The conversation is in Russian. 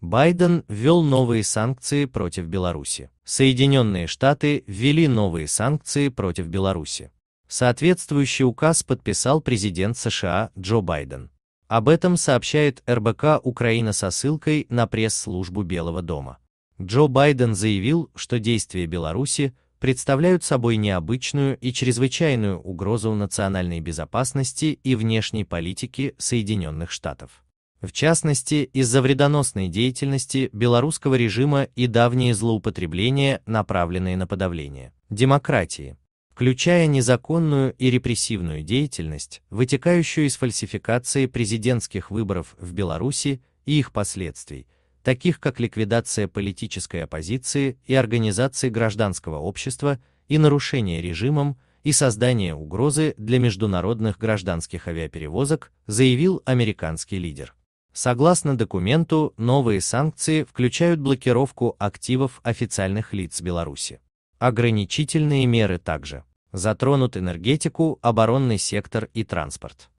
Байден ввел новые санкции против Беларуси. Соединенные Штаты ввели новые санкции против Беларуси. Соответствующий указ подписал президент США Джо Байден. Об этом сообщает РБК Украина со ссылкой на пресс-службу Белого дома. Джо Байден заявил, что действия Беларуси представляют собой необычную и чрезвычайную угрозу национальной безопасности и внешней политики Соединенных Штатов. В частности, из-за вредоносной деятельности белорусского режима и давние злоупотребления, направленные на подавление демократии, включая незаконную и репрессивную деятельность, вытекающую из фальсификации президентских выборов в Беларуси и их последствий, таких как ликвидация политической оппозиции и организации гражданского общества и нарушение режимом и создание угрозы для международных гражданских авиаперевозок, заявил американский лидер. Согласно документу, новые санкции включают блокировку активов официальных лиц Беларуси. Ограничительные меры также затронут энергетику, оборонный сектор и транспорт.